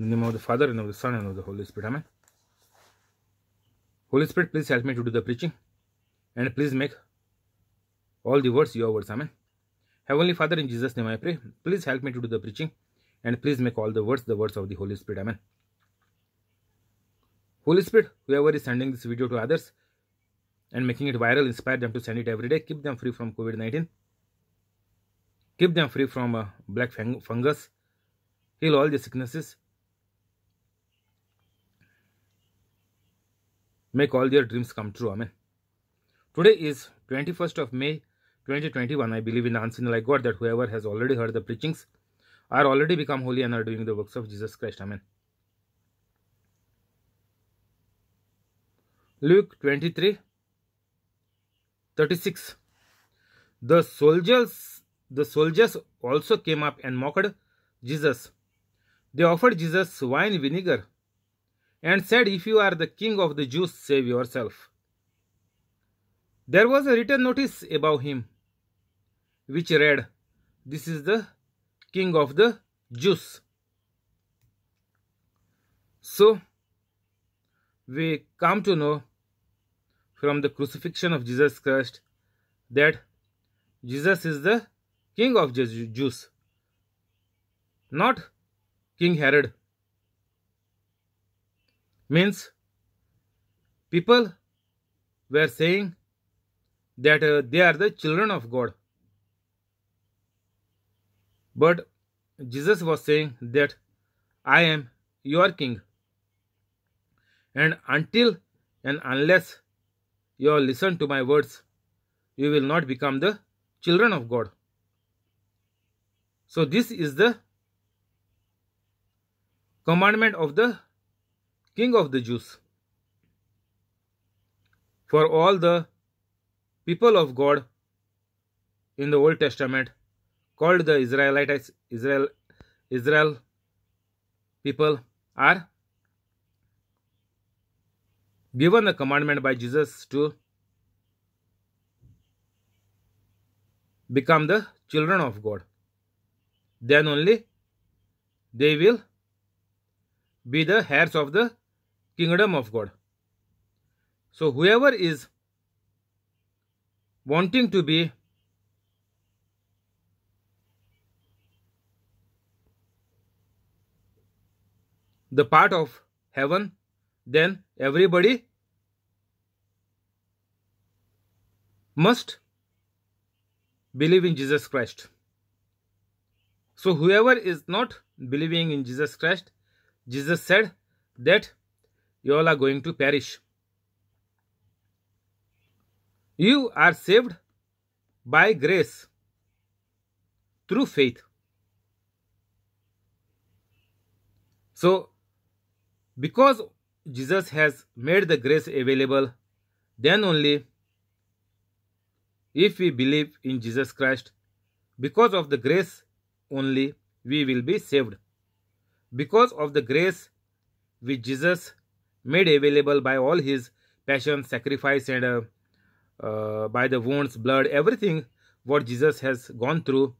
In the name of the Father, and of the Son, and of the Holy Spirit. Amen. Holy Spirit, please help me to do the preaching. And please make all the words your words. Amen. Heavenly Father, in Jesus' name I pray. Please help me to do the preaching. And please make all the words the words of the Holy Spirit. Amen. Holy Spirit, whoever is sending this video to others and making it viral, inspire them to send it every day. Keep them free from COVID 19. Keep them free from uh, black fungus. Heal all the sicknesses Make all their dreams come true. Amen. Today is 21st of May 2021. I believe in the unseen like God that whoever has already heard the preachings are already become holy and are doing the works of Jesus Christ. Amen. Luke 23 36. The soldiers the soldiers also came up and mocked Jesus. They offered Jesus wine vinegar and said, If you are the king of the Jews, save yourself. There was a written notice above him, which read, This is the king of the Jews. So, we come to know from the crucifixion of Jesus Christ that Jesus is the king of the Jews, not King Herod means people were saying that uh, they are the children of God. But Jesus was saying that I am your king. And until and unless you listen to my words, you will not become the children of God. So, this is the commandment of the king of the Jews. For all the people of God in the Old Testament, called the Israelites, Israel, Israel people, are given a commandment by Jesus to become the children of God. Then only they will be the heirs of the kingdom of God. So whoever is wanting to be the part of heaven, then everybody must believe in Jesus Christ. So whoever is not believing in Jesus Christ, Jesus said that you all are going to perish. You are saved by grace through faith. So, because Jesus has made the grace available, then only if we believe in Jesus Christ, because of the grace only we will be saved. Because of the grace which Jesus made available by all his passion, sacrifice, and uh, uh, by the wounds, blood, everything what Jesus has gone through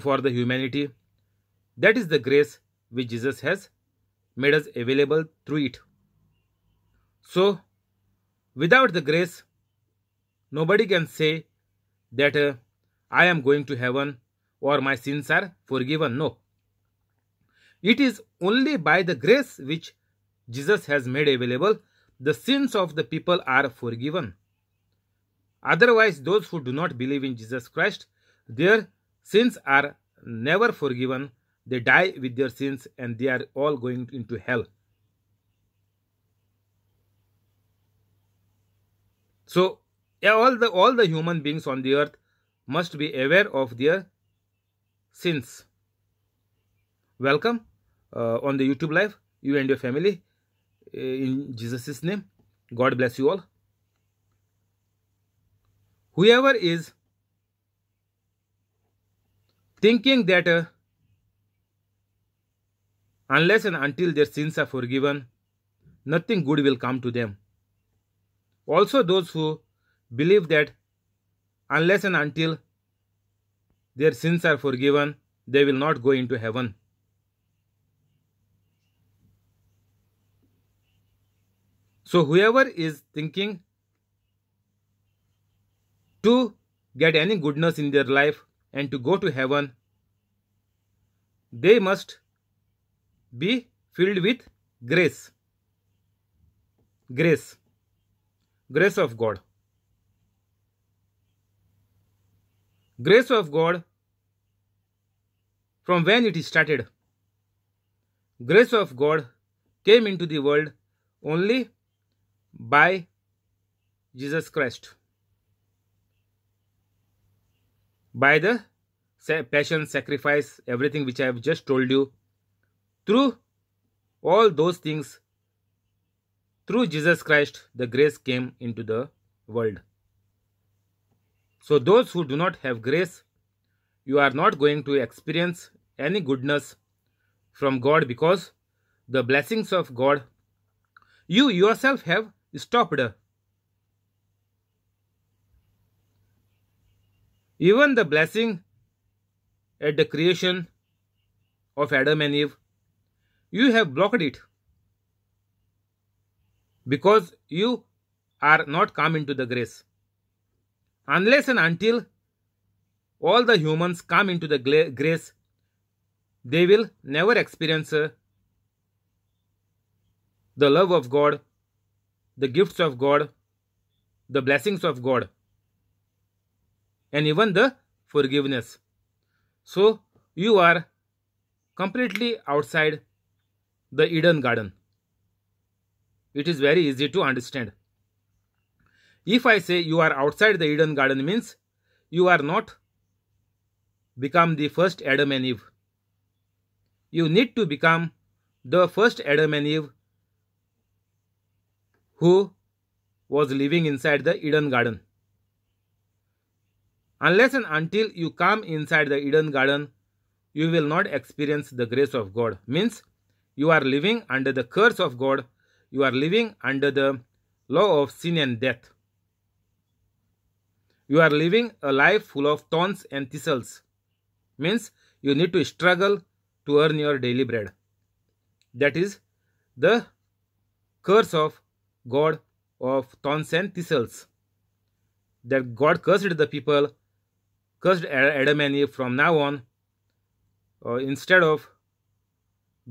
for the humanity. That is the grace which Jesus has made us available through it. So, without the grace, nobody can say that uh, I am going to heaven or my sins are forgiven. No. It is only by the grace which Jesus has made available, the sins of the people are forgiven. Otherwise, those who do not believe in Jesus Christ, their sins are never forgiven. They die with their sins and they are all going into hell. So, all the, all the human beings on the earth must be aware of their sins. Welcome uh, on the YouTube Live, you and your family. Uh, in Jesus' name. God bless you all. Whoever is thinking that uh, unless and until their sins are forgiven, nothing good will come to them. Also, those who believe that unless and until their sins are forgiven, they will not go into heaven. So whoever is thinking to get any goodness in their life and to go to heaven, they must be filled with grace. Grace. Grace of God. Grace of God from when it started. Grace of God came into the world only by Jesus Christ by the passion, sacrifice, everything which I have just told you. Through all those things, through Jesus Christ, the grace came into the world. So, those who do not have grace, you are not going to experience any goodness from God because the blessings of God you yourself have stopped. Even the blessing at the creation of Adam and Eve, you have blocked it because you are not come into the grace. Unless and until all the humans come into the grace, they will never experience uh, the love of God the gifts of God, the blessings of God, and even the forgiveness. So you are completely outside the Eden garden. It is very easy to understand. If I say you are outside the Eden garden means you are not become the first Adam and Eve. You need to become the first Adam and Eve who was living inside the Eden garden. Unless and until you come inside the Eden garden, you will not experience the grace of God. Means you are living under the curse of God, you are living under the law of sin and death. You are living a life full of thorns and thistles. Means you need to struggle to earn your daily bread. That is the curse of god of thorns and thistles. That God cursed the people, cursed Adam and Eve from now on. Uh, instead of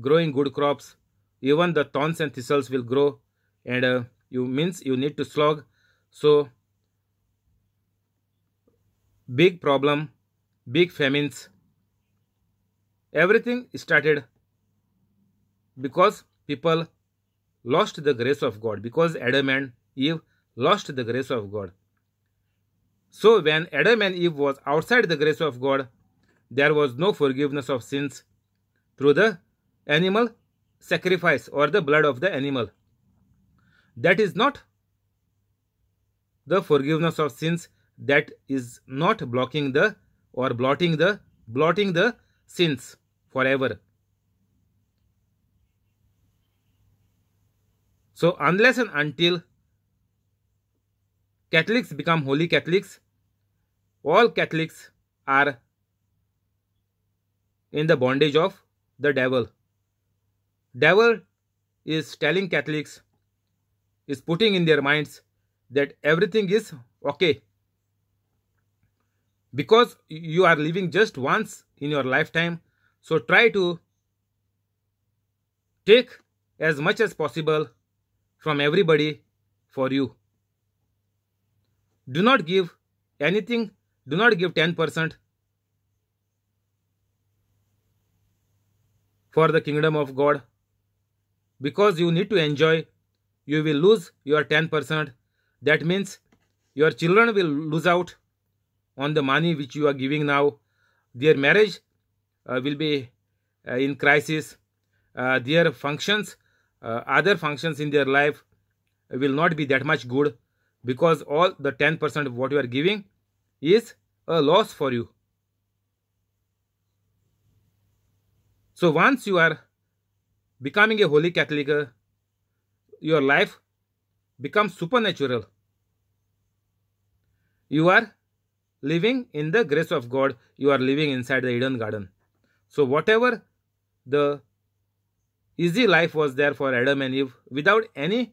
growing good crops, even the thorns and thistles will grow, and uh, you means you need to slog. So, big problem, big famines. Everything started because people lost the grace of God because Adam and Eve lost the grace of God. So when Adam and Eve was outside the grace of God, there was no forgiveness of sins through the animal sacrifice or the blood of the animal. That is not the forgiveness of sins that is not blocking the or blotting the blotting the sins forever So unless and until Catholics become holy Catholics, all Catholics are in the bondage of the devil. Devil is telling Catholics, is putting in their minds that everything is okay. Because you are living just once in your lifetime, so try to take as much as possible from everybody for you. Do not give anything, do not give 10% for the kingdom of God because you need to enjoy. You will lose your 10%. That means your children will lose out on the money which you are giving now. Their marriage uh, will be uh, in crisis. Uh, their functions uh, other functions in their life will not be that much good because all the 10% of what you are giving is a loss for you. So once you are becoming a holy Catholic, uh, your life becomes supernatural. You are living in the grace of God. You are living inside the Eden garden. So whatever the Easy life was there for Adam and Eve without any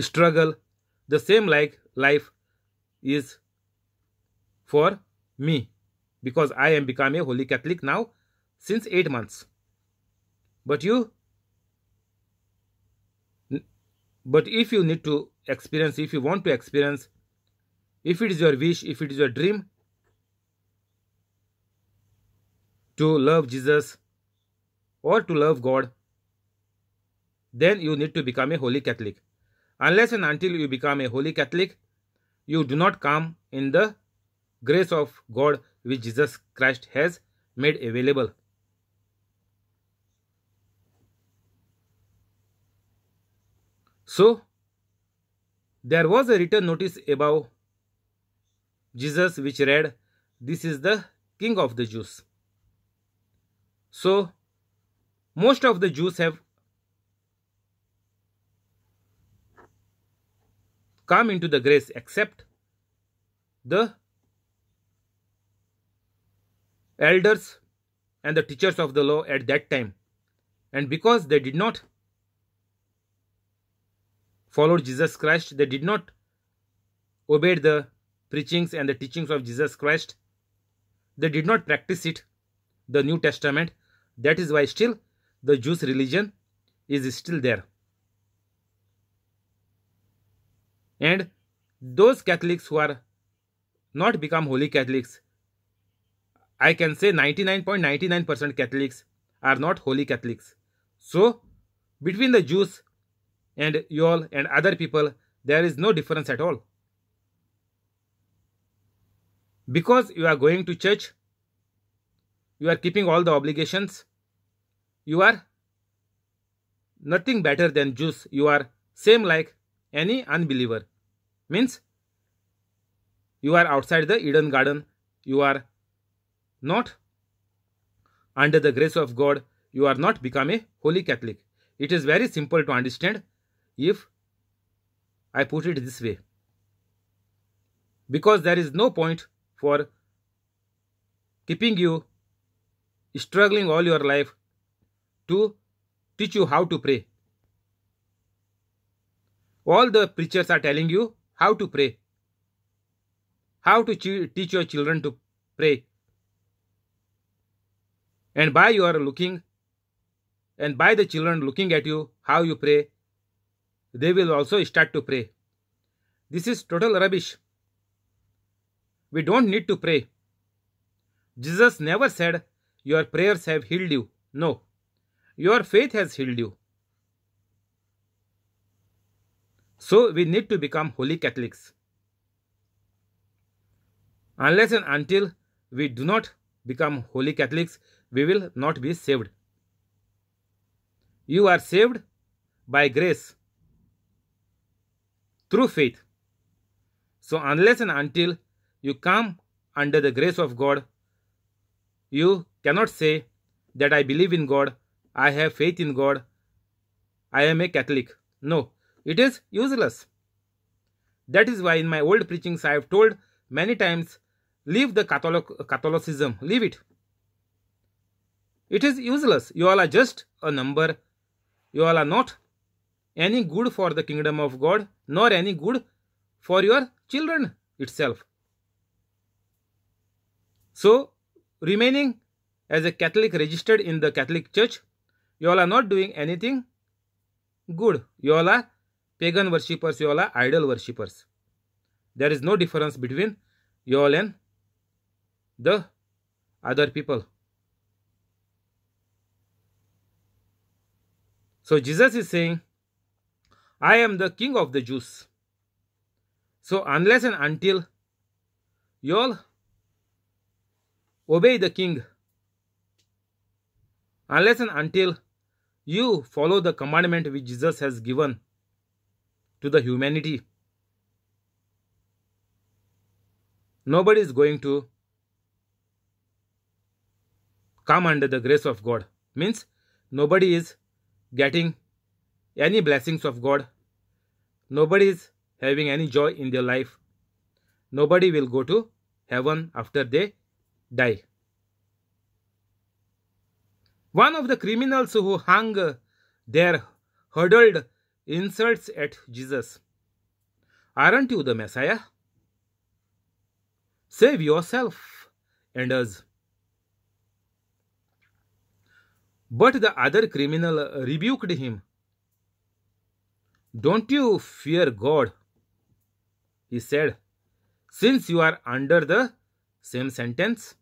struggle. The same like life is for me because I am become a Holy Catholic now since 8 months. But you but if you need to experience if you want to experience if it is your wish if it is your dream to love Jesus or to love God, then you need to become a Holy Catholic. Unless and until you become a Holy Catholic, you do not come in the grace of God which Jesus Christ has made available. So, there was a written notice above Jesus which read, This is the King of the Jews. So, most of the Jews have come into the grace except the elders and the teachers of the law at that time. And because they did not follow Jesus Christ, they did not obey the preachings and the teachings of Jesus Christ, they did not practice it, the New Testament, that is why still the Jewish religion is still there. And those Catholics who are not become holy Catholics, I can say 99.99% Catholics are not holy Catholics. So, between the Jews and you all and other people, there is no difference at all. Because you are going to church, you are keeping all the obligations you are nothing better than jews you are same like any unbeliever means you are outside the eden garden you are not under the grace of god you are not become a holy catholic it is very simple to understand if i put it this way because there is no point for keeping you struggling all your life to teach you how to pray. All the preachers are telling you how to pray, how to teach your children to pray. And by your looking, and by the children looking at you, how you pray, they will also start to pray. This is total rubbish. We don't need to pray. Jesus never said your prayers have healed you. No. Your faith has healed you. So we need to become holy Catholics. Unless and until we do not become holy Catholics, we will not be saved. You are saved by grace through faith. So, unless and until you come under the grace of God, you cannot say that I believe in God, I have faith in God, I am a Catholic. No, it is useless. That is why in my old preachings I have told many times leave the Catholic, Catholicism, leave it. It is useless. You all are just a number. You all are not any good for the kingdom of God, nor any good for your children itself. So, remaining as a Catholic registered in the Catholic Church, you all are not doing anything good. You all are pagan worshippers, you all are idol worshippers. There is no difference between you all and the other people. So Jesus is saying, I am the king of the Jews. So unless and until you all obey the king unless and until you follow the commandment which Jesus has given to the humanity. Nobody is going to come under the grace of God. Means nobody is getting any blessings of God. Nobody is having any joy in their life. Nobody will go to heaven after they die. One of the criminals who hung there hurled insults at Jesus. Aren't you the Messiah? Save yourself and us. But the other criminal rebuked him. Don't you fear God? He said, since you are under the same sentence.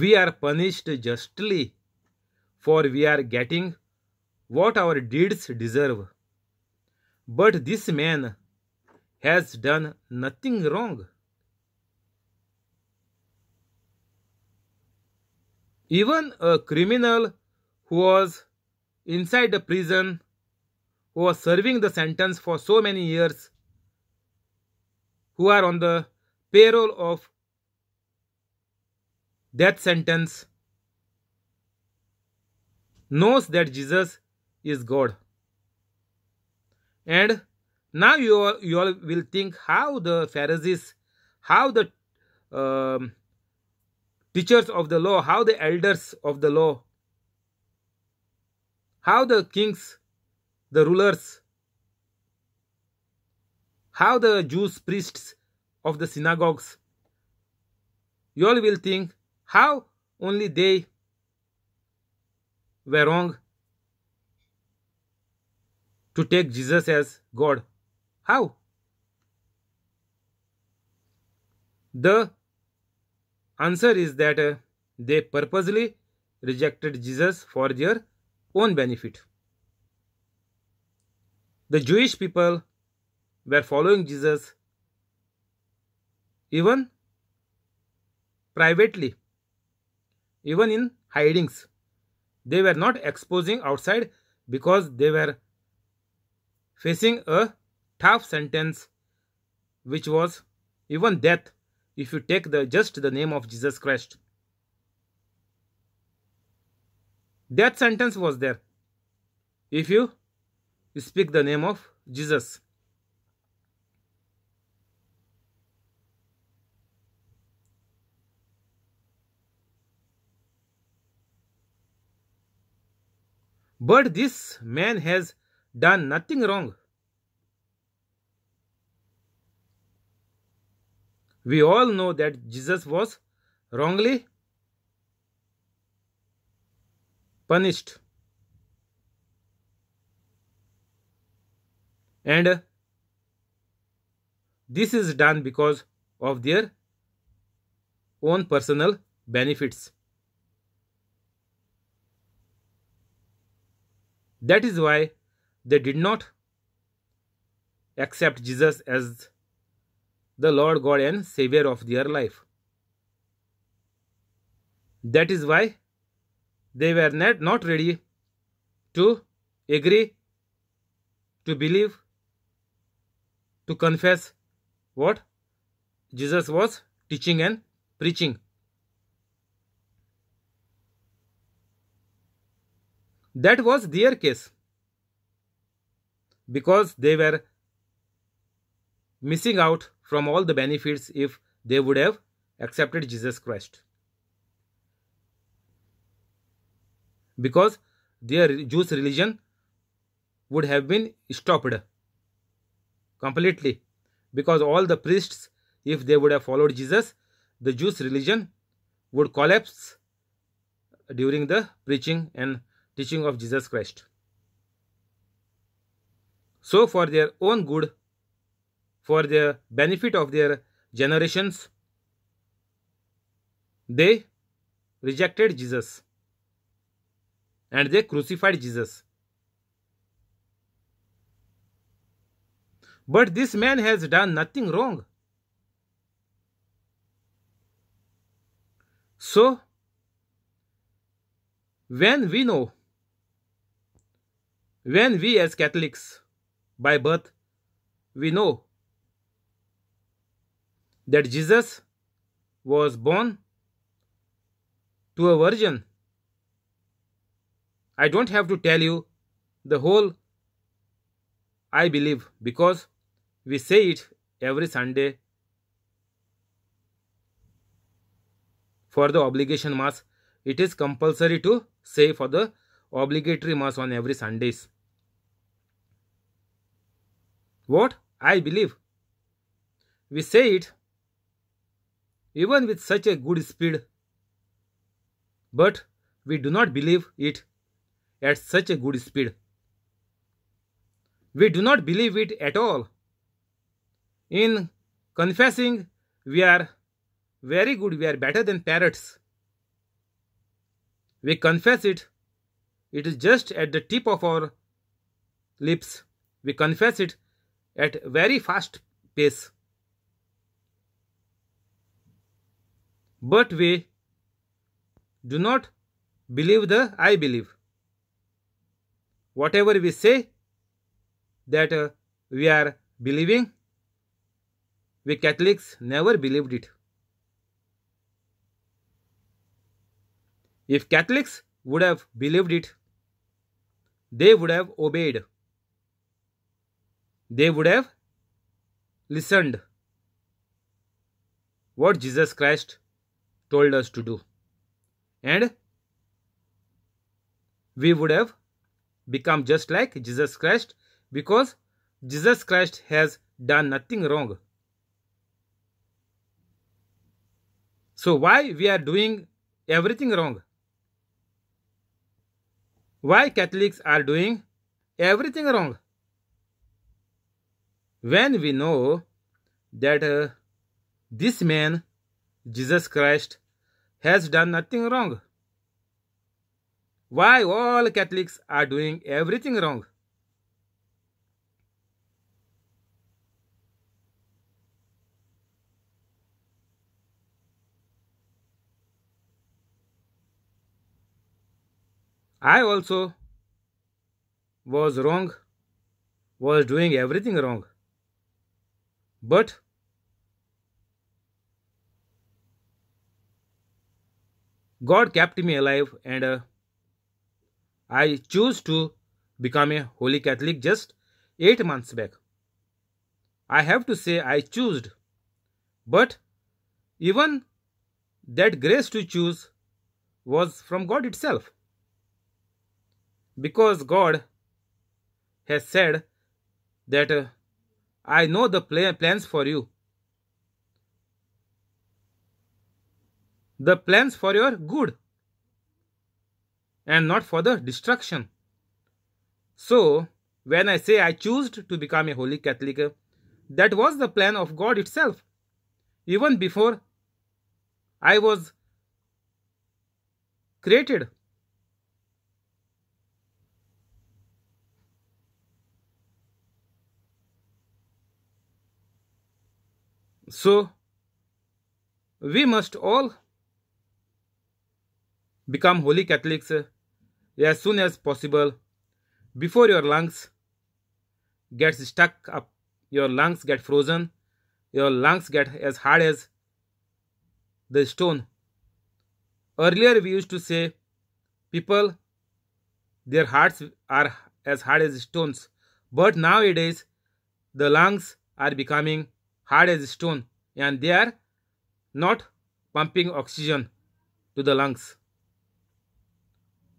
we are punished justly, for we are getting what our deeds deserve. But this man has done nothing wrong. Even a criminal who was inside the prison, who was serving the sentence for so many years, who are on the payroll of that sentence knows that Jesus is God. And now you all, you all will think how the Pharisees, how the um, teachers of the law, how the elders of the law, how the kings, the rulers, how the Jews priests of the synagogues, you all will think how only they were wrong to take Jesus as God? How? The answer is that uh, they purposely rejected Jesus for their own benefit. The Jewish people were following Jesus even privately even in hidings. They were not exposing outside because they were facing a tough sentence which was even death if you take the just the name of Jesus Christ. Death sentence was there if you speak the name of Jesus. But this man has done nothing wrong. We all know that Jesus was wrongly punished. And this is done because of their own personal benefits. That is why they did not accept Jesus as the Lord God and Savior of their life. That is why they were not, not ready to agree, to believe, to confess what Jesus was teaching and preaching. That was their case because they were missing out from all the benefits if they would have accepted Jesus Christ. Because their Jewish religion would have been stopped completely. Because all the priests, if they would have followed Jesus, the Jewish religion would collapse during the preaching and teaching of Jesus Christ. So, for their own good, for the benefit of their generations, they rejected Jesus and they crucified Jesus. But this man has done nothing wrong. So, when we know when we as Catholics by birth, we know that Jesus was born to a virgin. I don't have to tell you the whole I believe because we say it every Sunday for the obligation mass. It is compulsory to say for the obligatory mass on every Sundays. What? I believe. We say it, even with such a good speed. But we do not believe it at such a good speed. We do not believe it at all. In confessing, we are very good, we are better than parrots. We confess it, it is just at the tip of our lips. We confess it, at very fast pace but we do not believe the I believe. Whatever we say that uh, we are believing, we Catholics never believed it. If Catholics would have believed it, they would have obeyed they would have listened what Jesus Christ told us to do. And we would have become just like Jesus Christ because Jesus Christ has done nothing wrong. So why we are doing everything wrong? Why Catholics are doing everything wrong? when we know that uh, this man, Jesus Christ, has done nothing wrong. Why all Catholics are doing everything wrong? I also was wrong, was doing everything wrong but God kept me alive and uh, I chose to become a Holy Catholic just 8 months back. I have to say I chose, but even that grace to choose was from God itself. Because God has said that uh, I know the plans for you. The plans for your good and not for the destruction. So, when I say I chose to become a holy Catholic, that was the plan of God itself. Even before I was created, So, we must all become holy Catholics eh, as soon as possible before your lungs gets stuck up, your lungs get frozen, your lungs get as hard as the stone. Earlier we used to say people their hearts are as hard as stones but nowadays the lungs are becoming hard as stone and they are not pumping oxygen to the lungs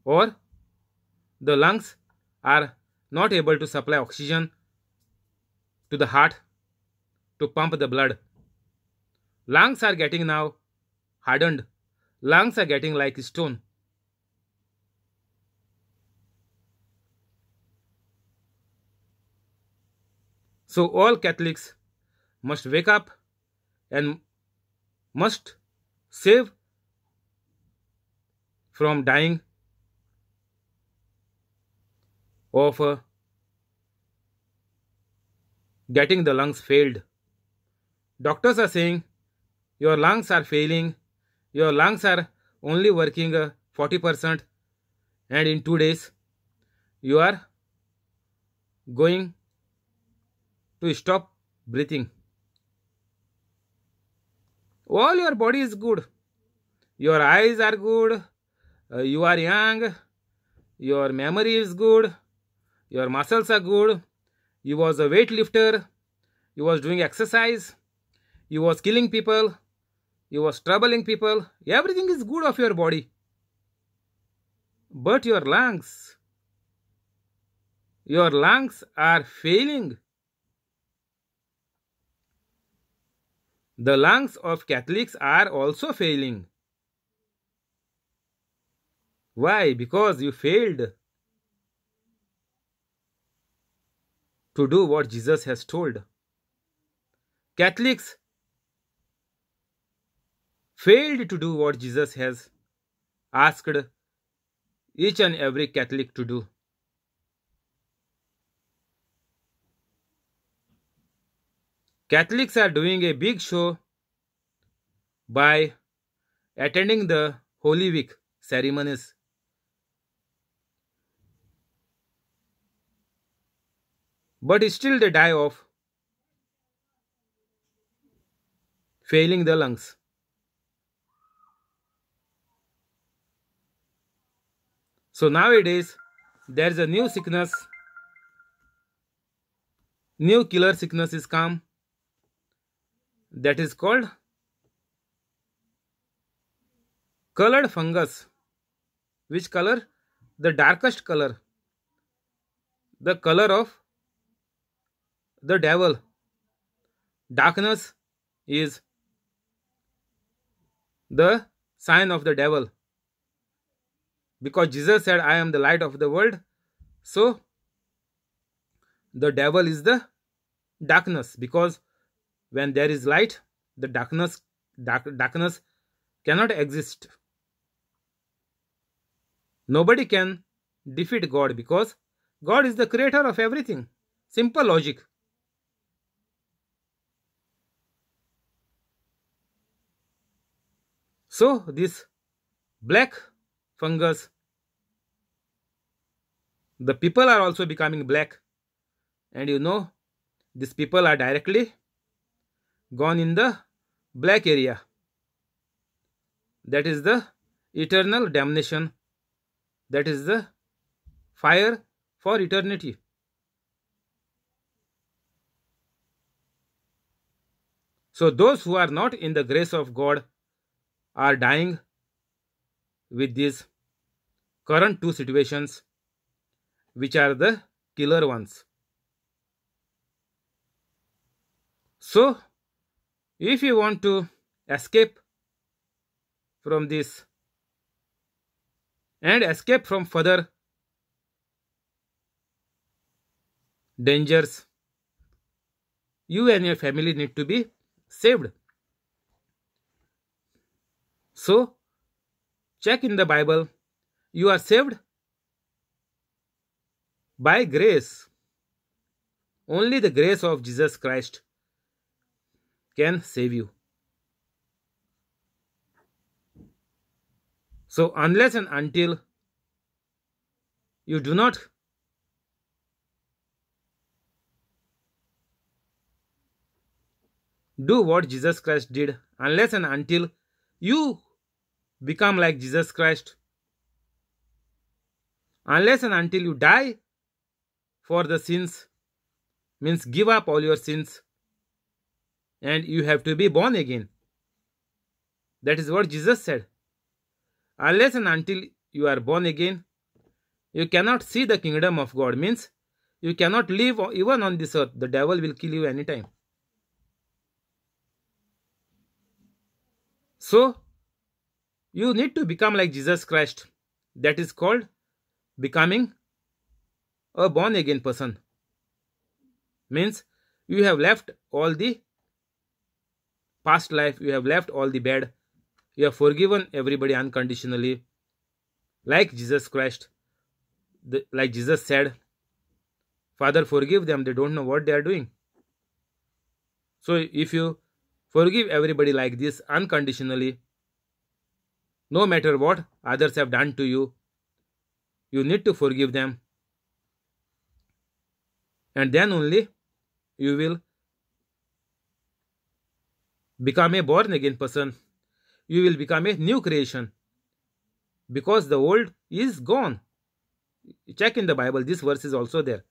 or the lungs are not able to supply oxygen to the heart to pump the blood lungs are getting now hardened lungs are getting like stone so all catholics must wake up and must save from dying of uh, getting the lungs failed. Doctors are saying your lungs are failing, your lungs are only working uh, 40%, and in two days you are going to stop breathing all your body is good your eyes are good uh, you are young your memory is good your muscles are good you was a weightlifter you was doing exercise you was killing people you was troubling people everything is good of your body but your lungs your lungs are failing The lungs of Catholics are also failing. Why? Because you failed to do what Jesus has told. Catholics failed to do what Jesus has asked each and every Catholic to do. Catholics are doing a big show by attending the Holy Week ceremonies. But still they die of failing the lungs. So nowadays, there is a new sickness. New killer sickness is come that is called colored fungus which color the darkest color the color of the devil darkness is the sign of the devil because jesus said i am the light of the world so the devil is the darkness because when there is light the darkness dark, darkness cannot exist nobody can defeat god because god is the creator of everything simple logic so this black fungus the people are also becoming black and you know these people are directly gone in the black area that is the eternal damnation that is the fire for eternity so those who are not in the grace of god are dying with these current two situations which are the killer ones so if you want to escape from this and escape from further dangers you and your family need to be saved so check in the bible you are saved by grace only the grace of jesus christ can save you. So, unless and until you do not do what Jesus Christ did, unless and until you become like Jesus Christ, unless and until you die for the sins, means give up all your sins, and you have to be born again. That is what Jesus said. Unless and until you are born again, you cannot see the kingdom of God. Means you cannot live even on this earth. The devil will kill you anytime. So, you need to become like Jesus Christ. That is called becoming a born again person. Means you have left all the past life you have left all the bad you have forgiven everybody unconditionally like jesus christ the, like jesus said father forgive them they don't know what they are doing so if you forgive everybody like this unconditionally no matter what others have done to you you need to forgive them and then only you will become a born again person. You will become a new creation because the old is gone. Check in the Bible, this verse is also there.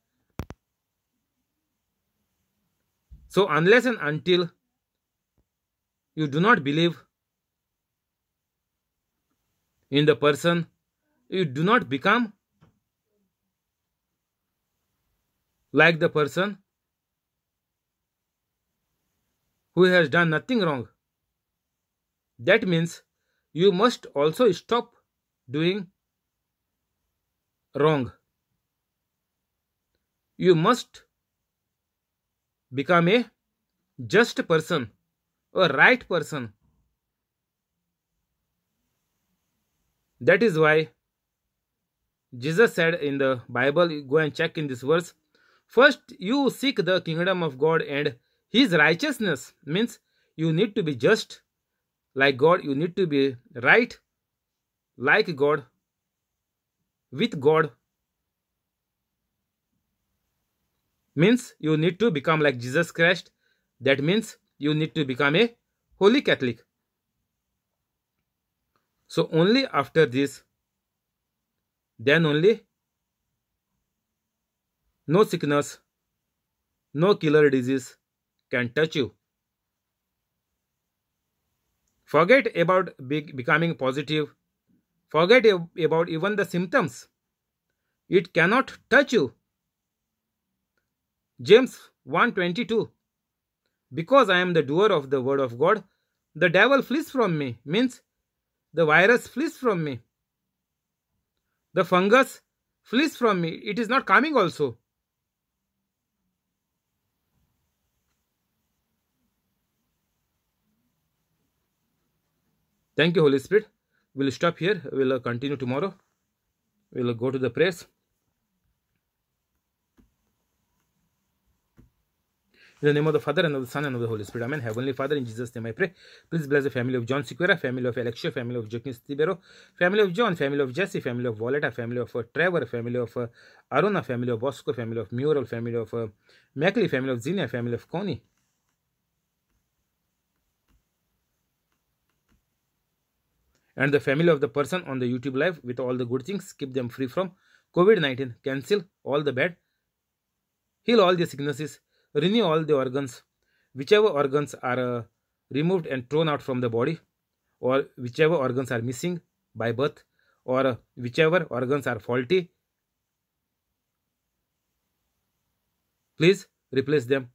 So, unless and until you do not believe in the person, you do not become like the person, who has done nothing wrong. That means you must also stop doing wrong. You must become a just person, a right person. That is why Jesus said in the Bible, go and check in this verse, first you seek the kingdom of God and his righteousness means you need to be just like God, you need to be right like God, with God. Means you need to become like Jesus Christ. That means you need to become a holy Catholic. So only after this, then only no sickness, no killer disease, can touch you. Forget about be becoming positive. Forget about even the symptoms. It cannot touch you. James 1.22 Because I am the doer of the word of God, the devil flees from me means the virus flees from me. The fungus flees from me. It is not coming also. Thank you, Holy Spirit. We'll stop here. We'll continue tomorrow. We'll go to the prayers. In the name of the Father, and of the Son, and of the Holy Spirit. Amen. Heavenly Father, in Jesus' name I pray. Please bless the family of John Sequera, family of Alexia, family of Joaquin Stibero, family of John, family of Jesse, family of Valletta, family of uh, Trevor, family of uh, Aruna, family of Bosco, family of Mural, family of uh, Mackley, family of Zinia, family of Connie. and the family of the person on the YouTube live with all the good things. Keep them free from COVID-19. Cancel all the bad. Heal all the sicknesses. Renew all the organs. Whichever organs are uh, removed and thrown out from the body or whichever organs are missing by birth or uh, whichever organs are faulty. Please replace them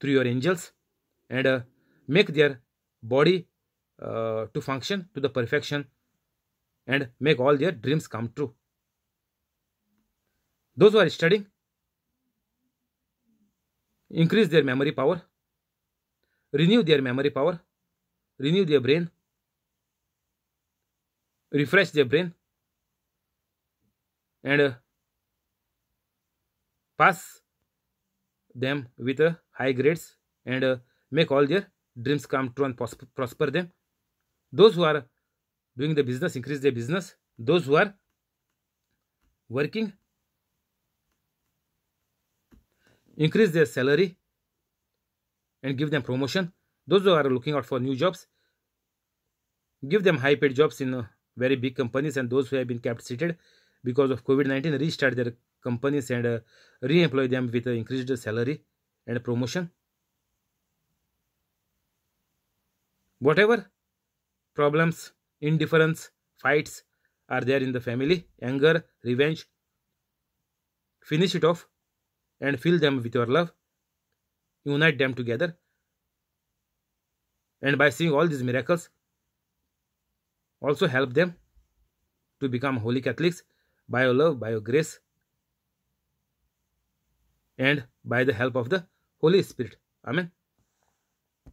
through your angels and uh, make their body uh, to function to the perfection and make all their dreams come true those who are studying increase their memory power renew their memory power renew their brain refresh their brain and uh, pass them with uh, high grades and uh, make all their dreams come true and prosper them those who are doing the business increase their business those who are working increase their salary and give them promotion those who are looking out for new jobs give them high paid jobs in uh, very big companies and those who have been capacitated because of covid-19 restart their companies and uh, re-employ them with uh, increased salary and promotion whatever problems, indifference, fights are there in the family, anger, revenge. Finish it off and fill them with your love. Unite them together. And by seeing all these miracles, also help them to become holy Catholics by your love, by your grace, and by the help of the Holy Spirit. Amen.